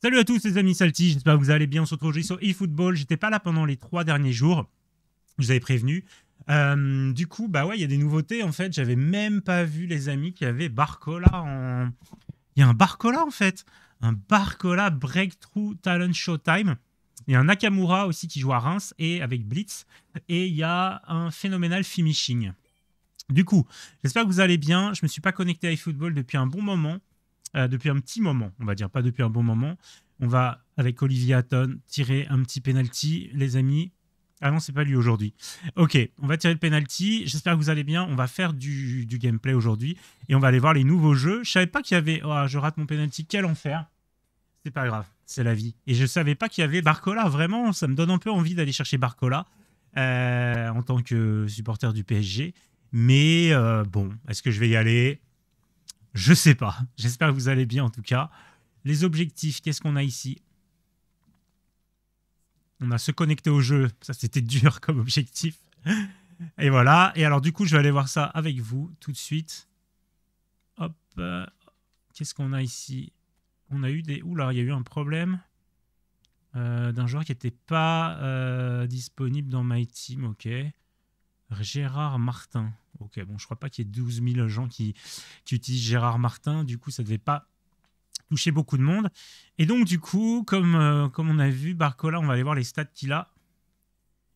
Salut à tous les amis Salti, j'espère que vous allez bien. On se retrouve aujourd'hui sur eFootball. J'étais pas là pendant les trois derniers jours, je vous avais prévenu. Euh, du coup, bah ouais, il y a des nouveautés en fait. J'avais même pas vu les amis qui avaient avait Barcola en. Il y a un Barcola en fait, un Barcola Breakthrough Talent Showtime. Il y a un Nakamura aussi qui joue à Reims et avec Blitz. Et il y a un phénoménal finishing. Du coup, j'espère que vous allez bien. Je me suis pas connecté à eFootball depuis un bon moment. Euh, depuis un petit moment, on va dire, pas depuis un bon moment. On va, avec Olivier Hatton, tirer un petit penalty, les amis. Ah non, c'est pas lui aujourd'hui. Ok, on va tirer le penalty. J'espère que vous allez bien. On va faire du, gameplay aujourd'hui et on va aller voir les nouveaux jeux. Je savais pas qu'il y avait. Oh, je rate mon penalty. Quel enfer! C'est pas grave, c'est la vie. Et je savais pas qu'il y avait Barcola. Vraiment, ça me donne un peu envie d'aller chercher Barcola euh, en tant que supporter du PSG. Mais euh, bon, est-ce que je vais y aller je sais pas. J'espère que vous allez bien en tout cas. Les objectifs, qu'est-ce qu'on a ici On a se connecter au jeu. Ça, c'était dur comme objectif. Et voilà. Et alors, du coup, je vais aller voir ça avec vous tout de suite. Hop. Euh, qu'est-ce qu'on a ici On a eu des. Oula, il y a eu un problème euh, d'un joueur qui n'était pas euh, disponible dans My Team. Ok. Gérard Martin. Ok, bon, je crois pas qu'il y ait 12 000 gens qui, utilisent Gérard Martin. Du coup, ça devait pas toucher beaucoup de monde. Et donc, du coup, comme, euh, comme on a vu, Barcola, on va aller voir les stats qu'il a,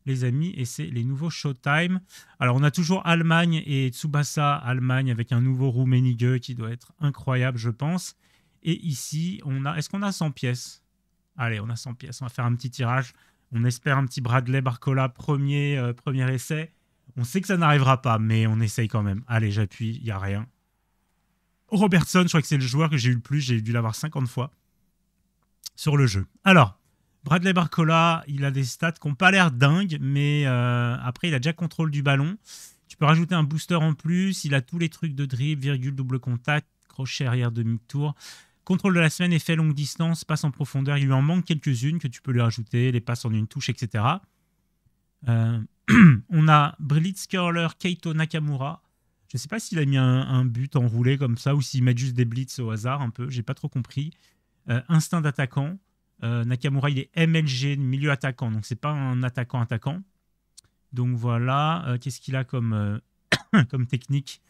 les amis, et c'est les nouveaux Showtime. Alors, on a toujours Allemagne et Tsubasa, Allemagne, avec un nouveau Rummenigge qui doit être incroyable, je pense. Et ici, on a. Est-ce qu'on a 100 pièces Allez, on a 100 pièces. On va faire un petit tirage. On espère un petit Bradley Barcola, premier, euh, premier essai. On sait que ça n'arrivera pas, mais on essaye quand même. Allez, j'appuie, il n'y a rien. Robertson, je crois que c'est le joueur que j'ai eu le plus, j'ai dû l'avoir 50 fois sur le jeu. Alors, Bradley Barcola, il a des stats qui n'ont pas l'air dingues, mais euh, après, il a déjà contrôle du ballon. Tu peux rajouter un booster en plus, il a tous les trucs de dribble, virgule, double contact, crochet arrière, demi-tour. Contrôle de la semaine, effet longue distance, passe en profondeur, il lui en manque quelques-unes que tu peux lui rajouter, les passes en une touche, etc. Euh, on a Brilitz Curler, Keito Nakamura. Je ne sais pas s'il a mis un, but enroulé comme ça ou s'il met juste des blitz au hasard un peu. J'ai pas trop compris. Euh, instinct d'attaquant. Euh, Nakamura, il est MLG, milieu attaquant. Donc, c'est pas un attaquant-attaquant. Donc, voilà. Qu'est-ce qu'il a comme, comme technique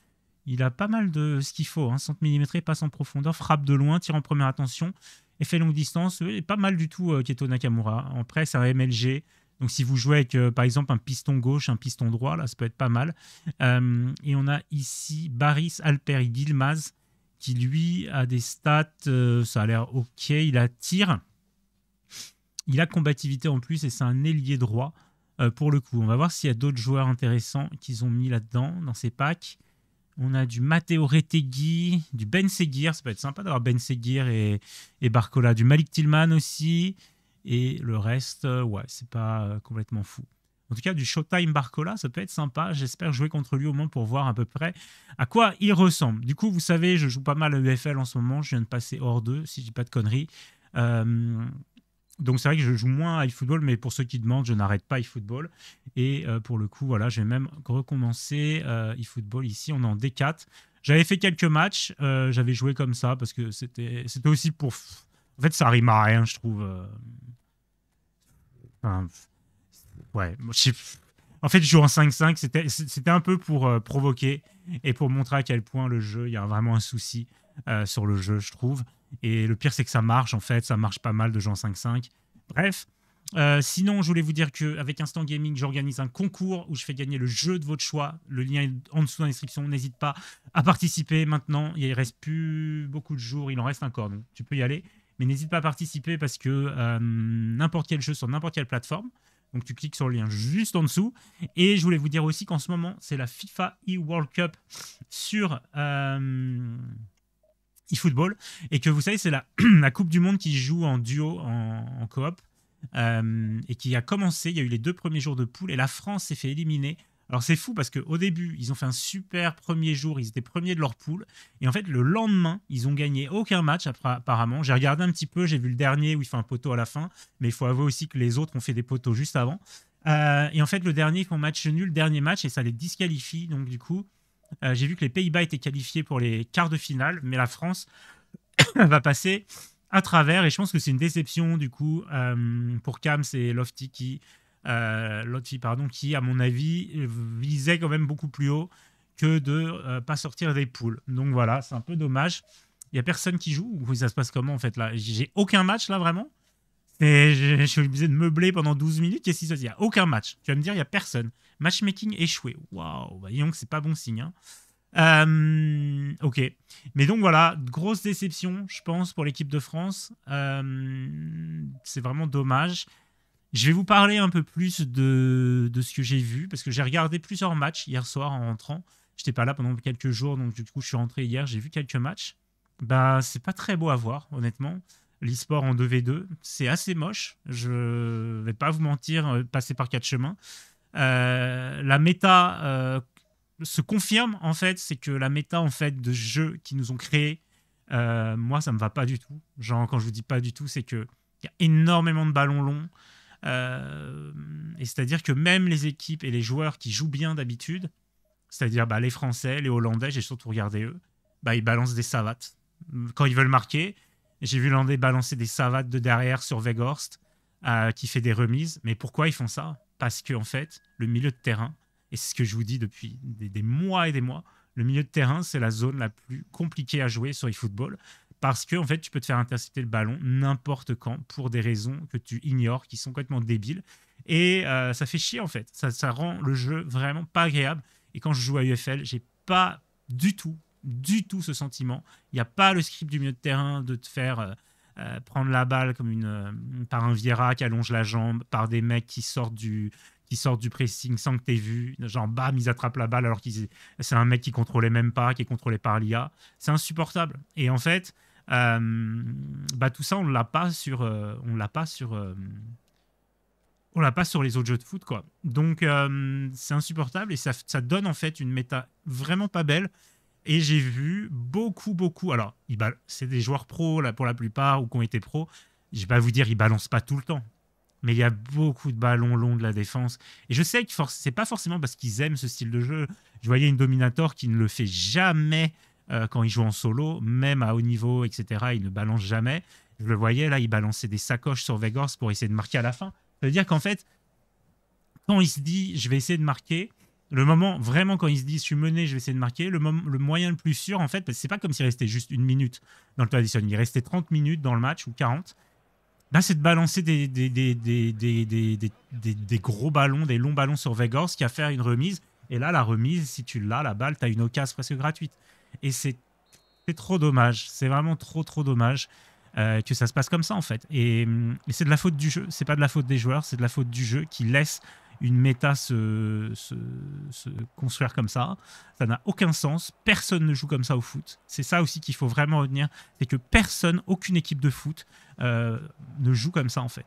Il a pas mal de ce qu'il faut. Hein. Centre millimétré, passe en profondeur, frappe de loin, tire en première attention, effet longue distance. pas mal du tout, Keto Nakamura. Après, c'est un MLG. Donc si vous jouez avec, euh, par exemple, un piston gauche, un piston droit, là, ça peut être pas mal. Euh, et on a ici Baris Alperi Gilmaz, qui lui a des stats, euh, ça a l'air ok, il a tir. Il a combativité en plus et c'est un ailier droit pour le coup. On va voir s'il y a d'autres joueurs intéressants qu'ils ont mis là-dedans, dans ces packs. On a du Matteo Retegui, du Ben Seguir, ça peut être sympa d'avoir Ben Seguir et, et Barcola, du Malik Tillman aussi, et le reste, euh, ouais, c'est pas euh, complètement fou. En tout cas, du Showtime Barcola, ça peut être sympa. J'espère jouer contre lui au moins pour voir à peu près à quoi il ressemble. Du coup, vous savez, je joue pas mal à EFL en ce moment. Je viens de passer hors d'eux, si je dis pas de conneries. Euh, donc c'est vrai que je joue moins à eFootball, mais pour ceux qui demandent, je n'arrête pas eFootball. Et pour le coup, voilà, j'ai même recommencé eFootball ici. On est en D4. J'avais fait quelques matchs, j'avais joué comme ça parce que c'était aussi pour en fait, ça arrive à rien, je trouve. Euh, enfin, ouais, en fait, je joue en 5-5, c'était un peu pour euh, provoquer et pour montrer à quel point le jeu, il y a vraiment un souci euh, sur le jeu, je trouve. Et le pire, c'est que ça marche, en fait, ça marche pas mal de jouer en 5-5. Bref, sinon, je voulais vous dire qu'avec Instant Gaming, j'organise un concours où je fais gagner le jeu de votre choix. Le lien est en dessous dans la description. N'hésite pas à participer maintenant. Il reste plus beaucoup de jours. Il en reste encore, donc tu peux y aller n'hésite pas à participer parce que euh, n'importe quel jeu sur n'importe quelle plateforme. Donc tu cliques sur le lien juste en dessous. Et je voulais vous dire aussi qu'en ce moment, c'est la FIFA e-World Cup sur euh, eFootball. Et que vous savez, c'est la, la, Coupe du Monde qui joue en duo, en, coop. Euh, et qui a commencé, il y a eu les deux premiers jours de poule et la France s'est fait éliminer alors c'est fou parce qu'au début, ils ont fait un super premier jour, ils étaient premiers de leur poule. Et en fait, le lendemain, ils ont gagné aucun match apparemment. J'ai regardé un petit peu, j'ai vu le dernier où ils fait un poteau à la fin, mais il faut avouer aussi que les autres ont fait des poteaux juste avant. Euh, et en fait, le dernier, ils font match nul, le dernier match, et ça les disqualifie. Donc du coup, euh, j'ai vu que les Pays-Bas étaient qualifiés pour les quarts de finale, mais la France va passer à travers. Et je pense que c'est une déception du coup euh, pour Cam, c'est Lofty qui euh, Lotti, pardon, qui, à mon avis, visait quand même beaucoup plus haut que de euh, pas sortir des poules. Donc voilà, c'est un peu dommage. Il y a personne qui joue ou ça se passe comment en fait là J'ai aucun match là vraiment et je, suis obligé de meubler pendant 12 minutes. Qu'est-ce qui se passe Il n'y a aucun match. Tu vas me dire, il n'y a personne. Matchmaking échoué. Waouh, bah, que c'est pas bon signe. Hein. Euh, ok. Mais donc voilà, grosse déception, je pense, pour l'équipe de France. c'est vraiment dommage. Je vais vous parler un peu plus de, ce que j'ai vu, parce que j'ai regardé plusieurs matchs hier soir en rentrant. J'étais pas là pendant quelques jours, donc du coup, je suis rentré hier, j'ai vu quelques matchs. Bah, c'est pas très beau à voir, honnêtement. le en 2v2, c'est assez moche. Je vais pas vous mentir, euh, passer par quatre chemins. Euh, la méta euh, se confirme, en fait, c'est que la méta en fait, de jeux qui nous ont créé, moi, ça me va pas du tout. Genre, quand je vous dis pas du tout, c'est que il y a énormément de ballons longs. Euh, et c'est-à-dire que même les équipes et les joueurs qui jouent bien d'habitude, c'est-à-dire bah, les Français, les Hollandais, j'ai surtout regardé eux, bah, ils balancent des savates. Quand ils veulent marquer, j'ai vu Landais balancer des savates de derrière sur Weghorst, euh, qui fait des remises. Mais pourquoi ils font ça Parce que en fait, le milieu de terrain, et c'est ce que je vous dis depuis des, des mois et des mois, le milieu de terrain, c'est la zone la plus compliquée à jouer sur eFootball parce que en fait, tu peux te faire intercepter le ballon n'importe quand pour des raisons que tu ignores, qui sont complètement débiles. Et euh, ça fait chier en fait. Ça, rend le jeu vraiment pas agréable. Et quand je joue à UFL, j'ai pas du tout, du tout ce sentiment. Il n'y a pas le script du milieu de terrain de te faire euh, euh, prendre la balle comme une par un Viera qui allonge la jambe, par des mecs qui sortent du qui sortent du pressing sans que t'aies vu, genre bam, ils attrapent la balle alors que c'est un mec qui contrôlait même pas, qui est contrôlé par l'IA. C'est insupportable. Et en fait, euh, bah, tout ça, on l'a pas sur, euh, on l'a pas sur, euh, on l'a pas sur les autres jeux de foot, quoi. Donc c'est insupportable et ça, ça donne en fait une méta vraiment pas belle. Et j'ai vu beaucoup, beaucoup. Alors, c'est des joueurs pros là, pour la plupart ou qui ont été pros. Je vais pas vous dire, ils balancent pas tout le temps. Mais il y a beaucoup de ballons longs de la défense. Et je sais que c'est pas forcément parce qu'ils aiment ce style de jeu. Je voyais une Dominator qui ne le fait jamais. Euh, quand il joue en solo, même à haut niveau, etc. Il ne balance jamais. Je le voyais là, il balançait des sacoches sur Vegors pour essayer de marquer à la fin. Ça veut dire qu'en fait, quand il se dit je vais essayer de marquer, le moment vraiment quand il se dit je suis mené, je vais essayer de marquer, le, moyen le plus sûr en fait, parce que c'est pas comme s'il restait juste une minute dans le tradition, il restait 30 minutes dans le match ou 40. Là, c'est de balancer des, gros ballons, des longs ballons sur Vegors qui a fait une remise. Et là, la remise, si tu l'as, la balle, tu as une occasion presque gratuite. Et c'est trop dommage. C'est vraiment trop, trop dommage euh, que ça se passe comme ça, en fait. Hum, et, c'est de la faute du jeu. C'est pas de la faute des joueurs, c'est de la faute du jeu qui laisse une méta se, construire comme ça. Ça n'a aucun sens. Personne ne joue comme ça au foot. C'est ça aussi qu'il faut vraiment retenir. C'est que personne, aucune équipe de foot euh, ne joue comme ça, en fait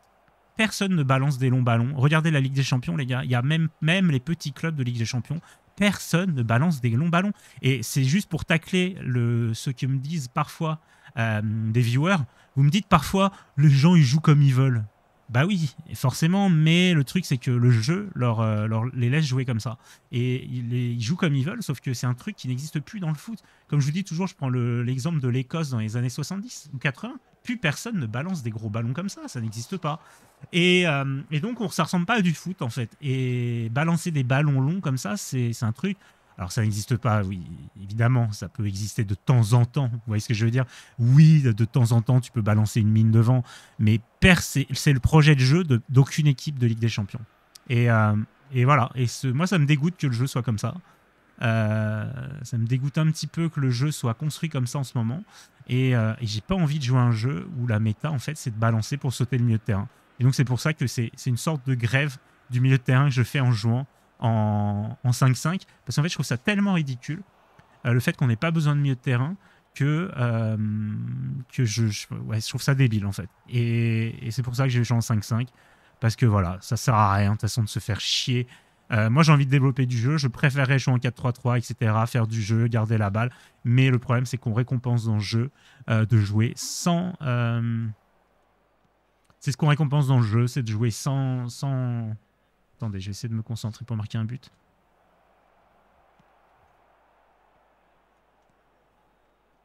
personne ne balance des longs ballons. Regardez la Ligue des Champions, les gars. Il y a même, même les petits clubs de Ligue des Champions personne ne balance des longs ballons. Et c'est juste pour tacler le, ceux qui me disent parfois, euh, des viewers, vous me dites parfois, les gens ils jouent comme ils veulent. Bah oui, forcément, mais le truc c'est que le jeu leur, euh, les laisse jouer comme ça. Et ils, jouent comme ils veulent, sauf que c'est un truc qui n'existe plus dans le foot. Comme je vous dis toujours, je prends l'exemple de l'Écosse dans les années 70 ou 80, plus personne ne balance des gros ballons comme ça, ça n'existe pas. Et, euh, et donc on, ça ressemble pas à du foot en fait. Et balancer des ballons longs comme ça, c'est un truc... Alors ça n'existe pas, oui, évidemment, ça peut exister de temps en temps, vous voyez ce que je veux dire Oui, de temps en temps, tu peux balancer une mine devant, mais c'est le projet de jeu d'aucune équipe de Ligue des Champions. Et, euh, et voilà, et ce, moi ça me dégoûte que le jeu soit comme ça. Euh, ça me dégoûte un petit peu que le jeu soit construit comme ça en ce moment. Et, euh, j'ai pas envie de jouer un jeu où la méta, en fait, c'est de balancer pour sauter le milieu de terrain. Et donc c'est pour ça que c'est une sorte de grève du milieu de terrain que je fais en jouant en 5-5, parce qu'en fait, je trouve ça tellement ridicule, euh, le fait qu'on n'ait pas besoin de milieu de terrain, que, euh, que je, ouais, je, trouve ça débile, en fait. Et, et c'est pour ça que j'ai joué en 5-5, parce que voilà, ça sert à rien, de toute façon, de se faire chier. Euh, moi, j'ai envie de développer du jeu, je préférerais jouer en 4-3-3, etc., faire du jeu, garder la balle, mais le problème, c'est qu'on récompense dans le jeu de jouer sans c'est ce qu'on récompense dans le jeu, c'est de jouer sans, sans, Attendez, je vais essayer de me concentrer pour marquer un but.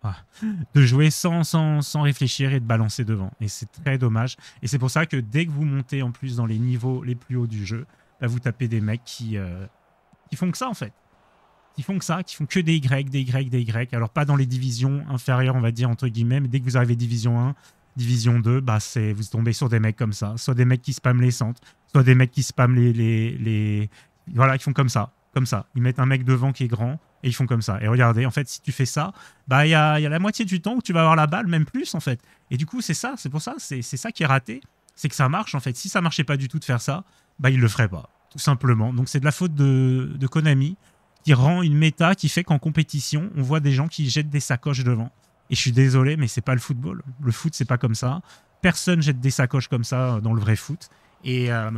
Ah. de jouer sans, sans, réfléchir et de balancer devant. Et c'est très dommage. Et c'est pour ça que dès que vous montez en plus dans les niveaux les plus hauts du jeu, bah, vous tapez des mecs euh, qui, font que ça en fait. Qui font que ça, qui font que des Y, des Y, des Y. Alors pas dans les divisions inférieures, on va dire, entre guillemets, mais dès que vous arrivez division 1, division 2, bah vous tombez sur des mecs comme ça. Soit des mecs qui spamment les centres, soit des mecs qui spamment les, les, Voilà, qui font comme ça, comme ça. Ils mettent un mec devant qui est grand et ils font comme ça. Et regardez, en fait, si tu fais ça, bah il y a, la moitié du temps où tu vas avoir la balle, même plus en fait. Et du coup, c'est ça, c'est pour ça, c'est ça qui est raté, c'est que ça marche en fait. Si ça marchait pas du tout de faire ça, bah il le feraient pas, tout simplement. Donc c'est de la faute de, de Konami qui rend une méta qui fait qu'en compétition, on voit des gens qui jettent des sacoches devant. Et je suis désolé, mais c'est pas le football. Le foot, c'est pas comme ça. Personne jette des sacoches comme ça euh, dans le vrai foot. Et, euh,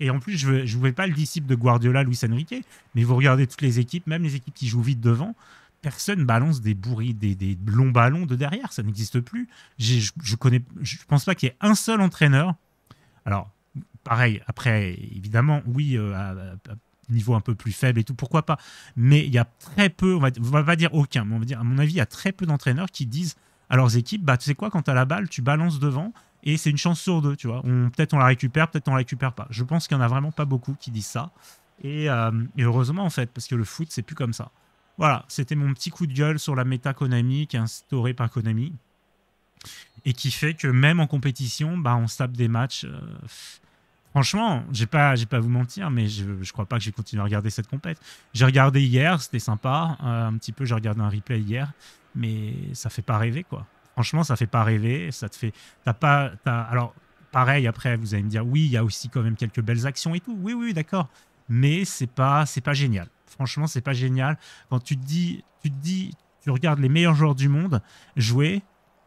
et en plus, je ne voulais pas le disciple de Guardiola, Luis Enrique, mais vous regardez toutes les équipes, même les équipes qui jouent vite devant, personne balance des bourris, des, des longs ballons de derrière, ça n'existe plus. Je, ne connais, je pense pas qu'il y ait un seul entraîneur. Alors, pareil, après, évidemment, oui, euh, à, niveau un peu plus faible et tout, pourquoi pas. Mais il y a très peu, on va, va pas dire aucun, mais on va dire, à mon avis, il y a très peu d'entraîneurs qui disent à leurs équipes, bah, tu sais quoi, quand tu as la balle, tu balances devant et c'est une chance sur deux, tu vois. Peut-être on la récupère, peut-être on la récupère pas. Je pense qu'il y en a vraiment pas beaucoup qui disent ça. Euh, et, heureusement, en fait, parce que le foot, c'est plus comme ça. Voilà, c'était mon petit coup de gueule sur la méta Konami qui est instaurée par Konami. Et qui fait que même en compétition, bah, on se tape des matchs. Euh, franchement, j'ai pas, j'ai pas à vous mentir, mais je, ne crois pas que j'ai continué à regarder cette compète. J'ai regardé hier, c'était sympa. Euh, un petit peu, j'ai regardé un replay hier, mais ça fait pas rêver, quoi. Franchement, ça fait pas rêver. Ça te fait. T'as pas. Alors, pareil, après, vous allez me dire, oui, il y a aussi quand même quelques belles actions et tout. Oui, oui, d'accord. Mais c'est pas, c'est pas génial. Franchement, c'est pas génial. Quand tu te dis, tu te dis, tu regardes les meilleurs joueurs du monde jouer,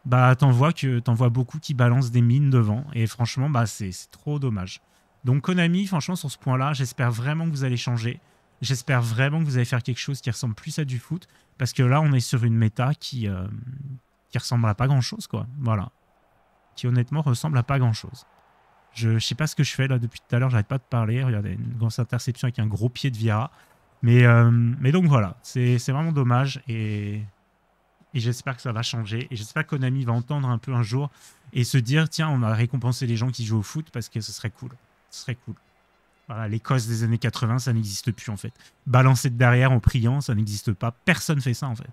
bah t'en vois que t'en vois beaucoup qui balancent des mines devant. Et franchement, bah c'est trop dommage. Donc Konami, franchement, sur ce point-là, j'espère vraiment que vous allez changer. J'espère vraiment que vous allez faire quelque chose qui ressemble plus à du foot, parce que là, on est sur une méta qui, euh, qui ressemble à pas grand chose, quoi. Voilà. Qui honnêtement ressemble à pas grand chose. Je, sais pas ce que je fais là depuis tout à l'heure, j'arrête pas de parler. Regardez, une grosse interception avec un gros pied de Viera. Mais, euh, mais donc voilà, c'est vraiment dommage et, et j'espère que ça va changer. Et j'espère qu'Onami va entendre un peu un jour et se dire tiens, on a récompensé les gens qui jouent au foot parce que ce serait cool. Ce serait cool. Voilà, l'Écosse des années 80, ça n'existe plus en fait. Balancer de derrière en priant, ça n'existe pas. Personne fait ça en fait.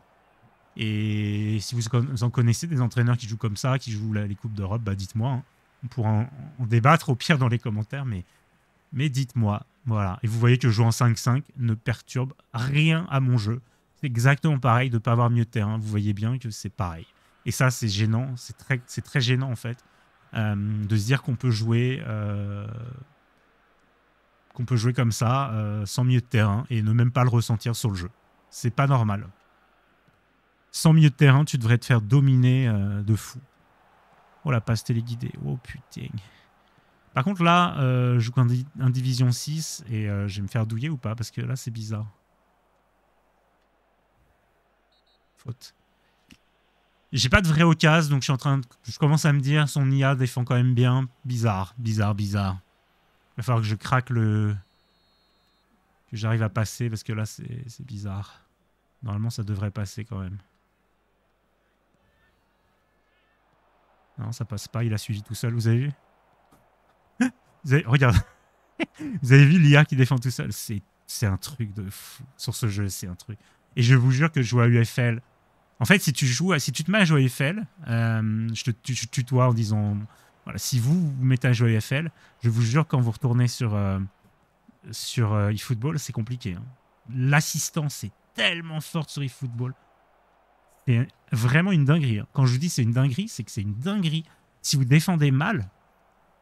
Et si vous en connaissez des entraîneurs qui jouent comme ça, qui jouent les Coupes d'Europe, bah dites-moi. Hein. On pourra en, débattre au pire dans les commentaires, mais, mais dites-moi. Voilà. Et vous voyez que jouer en 5-5 ne perturbe rien à mon jeu. C'est exactement pareil de ne pas avoir mieux de terrain. Vous voyez bien que c'est pareil. Et ça, c'est gênant. C'est très, très gênant, en fait, euh, de se dire qu'on peut jouer. Euh, qu'on peut jouer comme ça, euh, sans mieux de terrain, et ne même pas le ressentir sur le jeu. C'est pas normal. Sans milieu de terrain, tu devrais te faire dominer euh, de fou. Oh la passe téléguidée. Oh putain. Par contre, là, euh, je joue un, Division 6 et euh, je vais me faire douiller ou pas Parce que là, c'est bizarre. Faute. J'ai pas de vraie occasion, donc je suis en train de... Je commence à me dire, son IA défend quand même bien. Bizarre, bizarre, bizarre. Il va falloir que je craque le... Que j'arrive à passer, parce que là, c'est bizarre. Normalement, ça devrait passer quand même. Non, ça passe pas, il a suivi tout seul, vous avez vu hein vous avez, Regarde, vous avez vu l'IA qui défend tout seul C'est un truc de fou sur ce jeu, c'est un truc. Et je vous jure que je joue à UFL. En fait, si tu joues, si tu te mets à jouer à UFL, euh, je te tutoie en disant, voilà, si vous vous mettez à jouer à UFL, je vous jure quand vous retournez sur euh, sur euh, eFootball, c'est compliqué. Hein. L'assistance est tellement forte sur eFootball. C'est vraiment une dinguerie. Hein. Quand je vous dis c'est une dinguerie, c'est que c'est une dinguerie. Si vous défendez mal,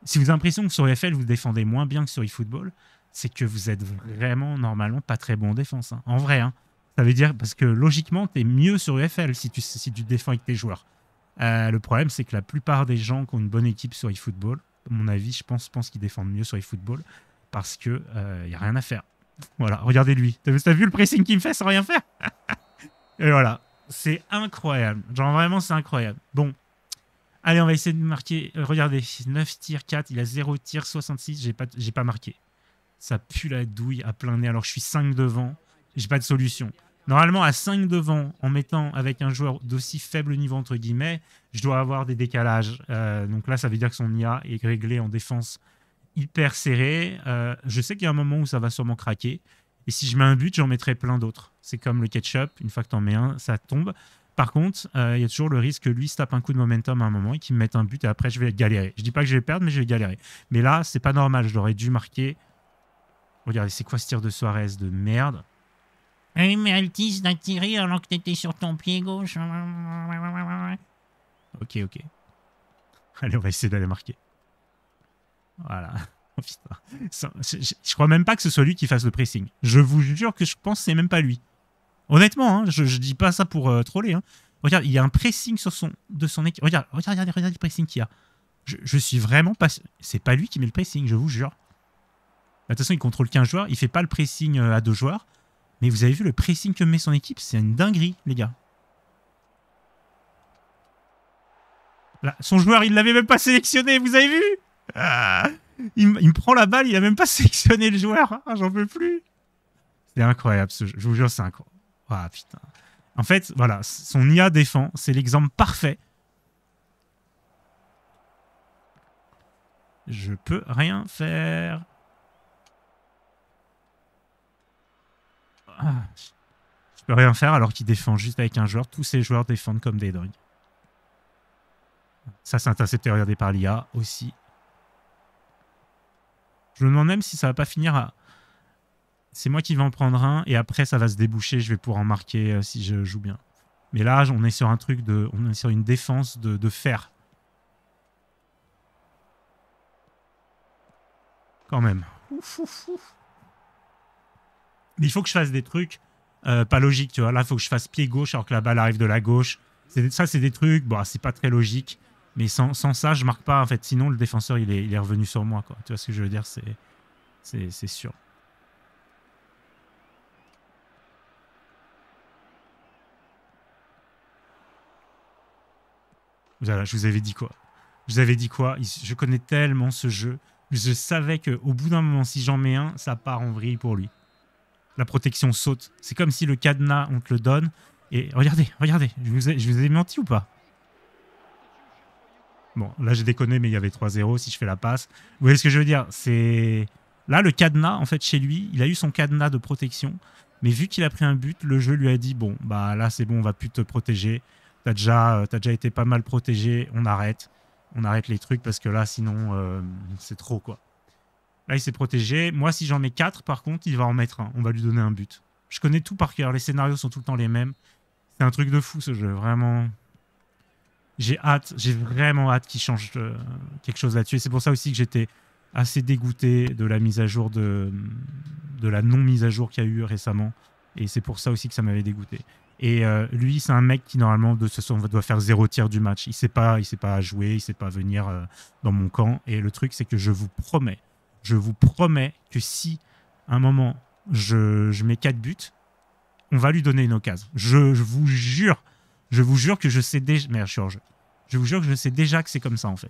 si vous avez l'impression que sur EFL, vous défendez moins bien que sur eFootball, c'est que vous êtes vraiment normalement pas très bon en défense. Hein. En vrai, hein. ça veut dire parce que logiquement, tu es mieux sur EFL si tu, si tu défends avec tes joueurs. Euh, le problème, c'est que la plupart des gens qui ont une bonne équipe sur eFootball, à mon avis, je pense, pense qu'ils défendent mieux sur eFootball parce qu'il n'y euh, a rien à faire. Voilà, regardez-lui. T'as vu, vu le pressing qu'il me fait sans rien faire Et voilà, c'est incroyable. Genre, vraiment, c'est incroyable. Bon. Allez, on va essayer de marquer. Euh, regardez, 9 tirs, 4. Il a 0 tirs, 66. J'ai pas, j'ai pas marqué. Ça pue la douille à plein nez. Alors, je suis 5 devant. J'ai pas de solution. Normalement, à 5 devant, en mettant avec un joueur d'aussi faible niveau, entre guillemets, je dois avoir des décalages. Euh, donc là, ça veut dire que son IA est réglé en défense hyper serré. Euh, je sais qu'il y a un moment où ça va sûrement craquer. Et si je mets un but, j'en mettrai plein d'autres. C'est comme le ketchup, une fois que t'en mets un, ça tombe. Par contre, euh, il y a toujours le risque que lui se tape un coup de momentum à un moment et qu'il me mette un but et après je vais galérer. Je dis pas que je vais perdre, mais je vais galérer. Mais là, c'est pas normal. J'aurais dû marquer. Regardez, c'est quoi ce tir de Suarez de merde Oui, mais Altis d'attirer tiré alors que t'étais sur ton pied gauche. Ok, ok. Allez, on va essayer d'aller marquer. Voilà. je crois même pas que ce soit lui qui fasse le pressing. Je vous jure que je pense que c'est même pas lui. Honnêtement, hein, je, dis pas ça pour euh, troller. Hein. Regarde, il y a un pressing sur son, de son équipe. Regarde, regarde, regarde, le pressing qu'il y a. Je, suis vraiment pas. C'est pas lui qui met le pressing, je vous jure. De toute façon, il contrôle qu'un joueur. il fait pas le pressing euh, à deux joueurs. Mais vous avez vu le pressing que met son équipe, c'est une dinguerie, les gars. Là, son joueur, il l'avait même pas sélectionné, vous avez vu ah il, me prend la balle, il a même pas sélectionné le joueur. Hein, j'en peux plus. C'est incroyable, je vous jure, c'est incroyable. Ah, en fait, voilà, son IA défend, c'est l'exemple parfait. Je peux rien faire. Ah, je peux rien faire alors qu'il défend juste avec un joueur. Tous ces joueurs défendent comme des dingues. Ça, c'est intercepté, regardez, par l'IA aussi. Je me demande même si ça va pas finir à. C'est moi qui vais en prendre un et après ça va se déboucher. Je vais pouvoir en marquer euh, si je joue bien. Mais là, on est sur un truc de, on est sur une défense de, fer. Quand même. Mais il faut que je fasse des trucs euh, pas logiques, tu vois. Là, il faut que je fasse pied gauche alors que la balle arrive de la gauche. Ça, c'est des trucs, bon, c'est pas très logique mais sans, sans, ça, je marque pas. En fait, sinon, le défenseur, il est, il est revenu sur moi. Quoi. Tu vois ce que je veux dire C'est sûr. Voilà, je vous avais dit quoi Je vous avais dit quoi Je connais tellement ce jeu. Je savais qu'au bout d'un moment, si j'en mets un, ça part en vrille pour lui. La protection saute. C'est comme si le cadenas, on te le donne. Et regardez, regardez, je vous je vous ai menti ou pas Bon, là, j'ai déconné, mais il y avait 3-0 si je fais la passe. Vous voyez ce que je veux dire C'est Là, le cadenas, en fait, chez lui, il a eu son cadenas de protection. Mais vu qu'il a pris un but, le jeu lui a dit Bon, bah là, c'est bon, on va plus te protéger. T'as déjà, euh, déjà été pas mal protégé, on arrête. On arrête les trucs parce que là, sinon, euh, c'est trop, quoi. Là, il s'est protégé. Moi, si j'en mets 4, par contre, il va en mettre un. On va lui donner un but. Je connais tout par cœur. Les scénarios sont tout le temps les mêmes. C'est un truc de fou, ce jeu, vraiment j'ai hâte, j'ai vraiment hâte qu'il change euh, quelque chose là-dessus. Et c'est pour ça aussi que j'étais assez dégoûté de la mise à jour de, la non-mise à jour qu'il y a eu récemment. Et c'est pour ça aussi que ça m'avait dégoûté. Et euh, lui, c'est un mec qui normalement de ce doit faire zéro tiers du match. Il sait pas, il sait pas jouer, il sait pas venir euh, dans mon camp. Et le truc, c'est que je vous promets, je vous promets que si à un moment je, mets quatre buts, on va lui donner une occasion. je vous jure, je vous jure que je sais déjà... Merde, je vous jure que je sais déjà que c'est comme ça, en fait.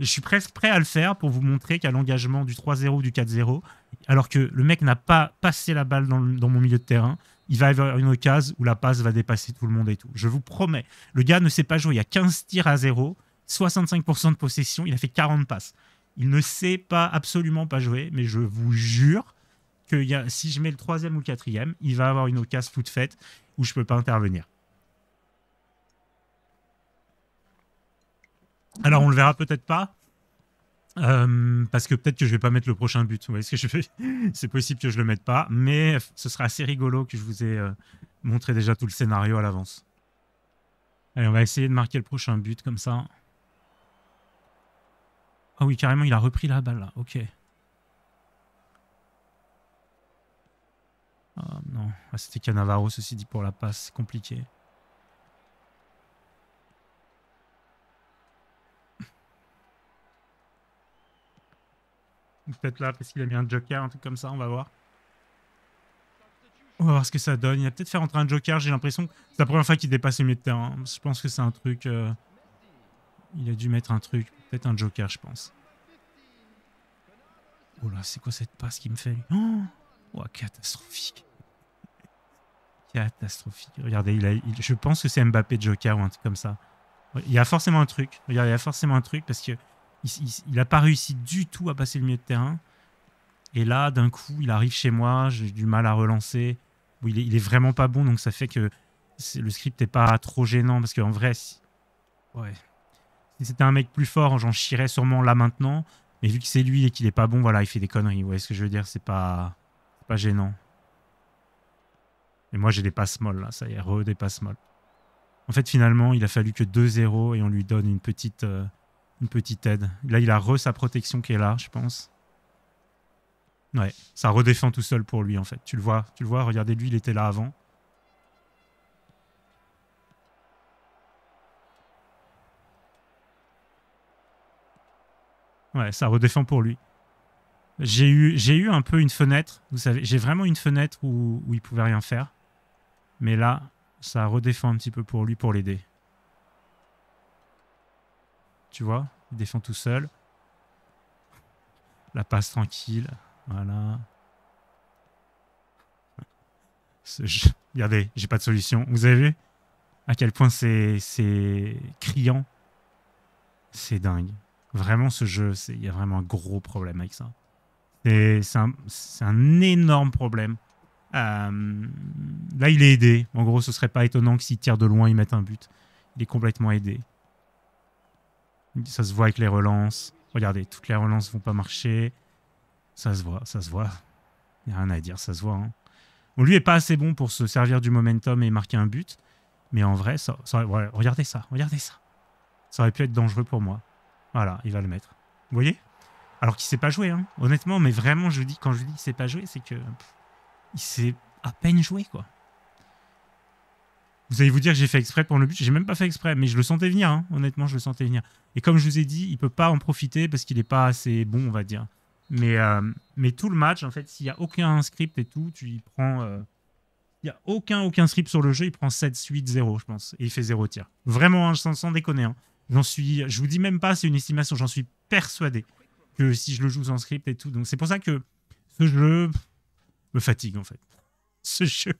Je suis presque prêt à le faire pour vous montrer qu'à l'engagement du 3-0 ou du 4-0, alors que le mec n'a pas passé la balle dans, mon milieu de terrain, il va y avoir une occasion où la passe va dépasser tout le monde et tout. Je vous promets, le gars ne sait pas jouer. Il y a 15 tirs à 0, 65% de possession, il a fait 40 passes. Il ne sait pas absolument pas jouer, mais je vous jure que y a, si je mets le troisième ou le quatrième, il va avoir une occasion toute faite où je ne peux pas intervenir. Alors, on le verra peut-être pas. Euh, parce que peut-être que je vais pas mettre le prochain but. Vous voyez ce que je fais C'est possible que je le mette pas, mais ce sera assez rigolo que je vous ai euh, montré déjà tout le scénario à l'avance. Allez, on va essayer de marquer le prochain but comme ça. Ah oui, carrément, il a repris la balle là. Ok. Ah, non, ah, c'était Canavaro, ceci dit, pour la passe. C'est compliqué. Peut-être là, parce qu'il a mis un joker, un truc comme ça, on va voir. On va voir ce que ça donne. Il a peut-être fait rentrer un joker, j'ai l'impression. C'est la première fois qu'il dépasse le milieu de terrain. Je pense que c'est un truc... Euh, il a dû mettre un truc. Peut-être un joker, je pense. Oh là, c'est quoi cette passe qui me fait oh, oh catastrophique. Catastrophique. Regardez, il a, je pense que c'est Mbappé Joker ou un truc comme ça. Il y a forcément un truc. Regardez, il y a forcément un truc parce que il n'a pas réussi du tout à passer le milieu de terrain. Et là, d'un coup, il arrive chez moi, j'ai du mal à relancer. il, est, vraiment pas bon, donc ça fait que le script n'est pas trop gênant, parce qu'en vrai, si, c'était un mec plus fort, j'en chierais sûrement là maintenant. Mais vu que c'est lui et qu'il est pas bon, voilà, il fait des conneries. Vous voyez ce que je veux dire C'est pas, pas gênant. Et moi, j'ai des passes molles, Ça y est, re, des passes molles. En fait, finalement, il a fallu que 2-0 et on lui donne une petite... Euh, une petite aide. Là, il a re sa protection qui est là, je pense. Ouais, ça redéfend tout seul pour lui en fait. Tu le vois, tu le vois, regardez lui, il était là avant. Ouais, ça redéfend pour lui. J'ai eu, j'ai eu un peu une fenêtre, vous savez, j'ai vraiment une fenêtre où, où il pouvait rien faire. Mais là, ça redéfend un petit peu pour lui pour l'aider tu vois. Il défend tout seul. La passe tranquille. Voilà. Regardez, j'ai pas de solution. Vous avez vu à quel point c'est criant C'est dingue. Vraiment, ce jeu, il y a vraiment un gros problème avec ça. C'est un, énorme problème. Euh, là, il est aidé. En gros, ce serait pas étonnant que s'il tire de loin, il mette un but. Il est complètement aidé. Ça se voit avec les relances. Regardez, toutes les relances vont pas marcher. Ça se voit, ça se voit. Il n'y a rien à dire, ça se voit. Hein. lui est pas assez bon pour se servir du momentum et marquer un but. Mais en vrai, ça, regardez ça, regardez ça. Ça aurait pu être dangereux pour moi. Voilà, il va le mettre. Vous voyez Alors qu'il ne sait pas jouer, hein. honnêtement, mais vraiment, je dis, quand je dis qu'il ne sait pas jouer, c'est que. il sait à peine jouer, quoi. Vous allez vous dire que j'ai fait exprès pour le but. J'ai même pas fait exprès, mais je le sentais venir. Hein. Honnêtement, je le sentais venir. Et comme je vous ai dit, il peut pas en profiter parce qu'il est pas assez bon, on va dire. Mais, euh, mais tout le match, en fait, s'il y a aucun script et tout, tu y prends. Euh, il y a aucun, aucun script sur le jeu. Il prend 7, 8, 0, je pense. Et il fait 0 tir. Vraiment, hein, sans, sans, déconner. Hein. J'en suis, je vous dis même pas, c'est une estimation. J'en suis persuadé que si je le joue sans script et tout. Donc c'est pour ça que ce jeu me fatigue, en fait. Ce jeu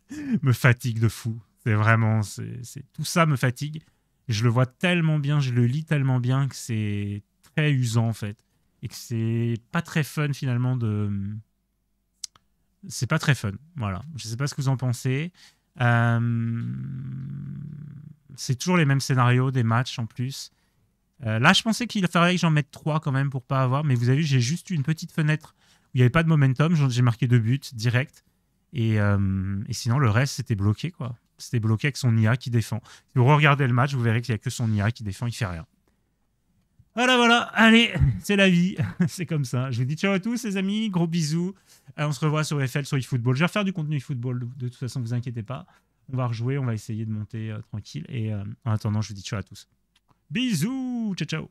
me fatigue de fou. C'est vraiment, c'est tout ça me fatigue. Je le vois tellement bien, je le lis tellement bien que c'est très usant en fait, et que c'est pas très fun finalement de. C'est pas très fun, voilà. Je sais pas ce que vous en pensez. Euh, c'est toujours les mêmes scénarios, des matchs en plus. Euh, là, je pensais qu'il fallait que j'en mette trois quand même pour pas avoir, mais vous avez vu, j'ai juste une petite fenêtre où il n'y avait pas de momentum, j'ai marqué deux buts direct, euh, et sinon le reste c'était bloqué quoi c'était bloqué avec son IA qui défend. Si vous regardez le match, vous verrez qu'il n'y a que son IA qui défend, il fait rien. Voilà, voilà, allez, c'est la vie, c'est comme ça. Je vous dis ciao à tous les amis, gros bisous. Euh, on se revoit sur FL, sur eFootball. Je vais refaire du contenu eFootball, de toute façon, vous inquiétez pas. On va rejouer, on va essayer de monter euh, tranquille. Et euh, en attendant, je vous dis ciao à tous. Bisous, ciao ciao.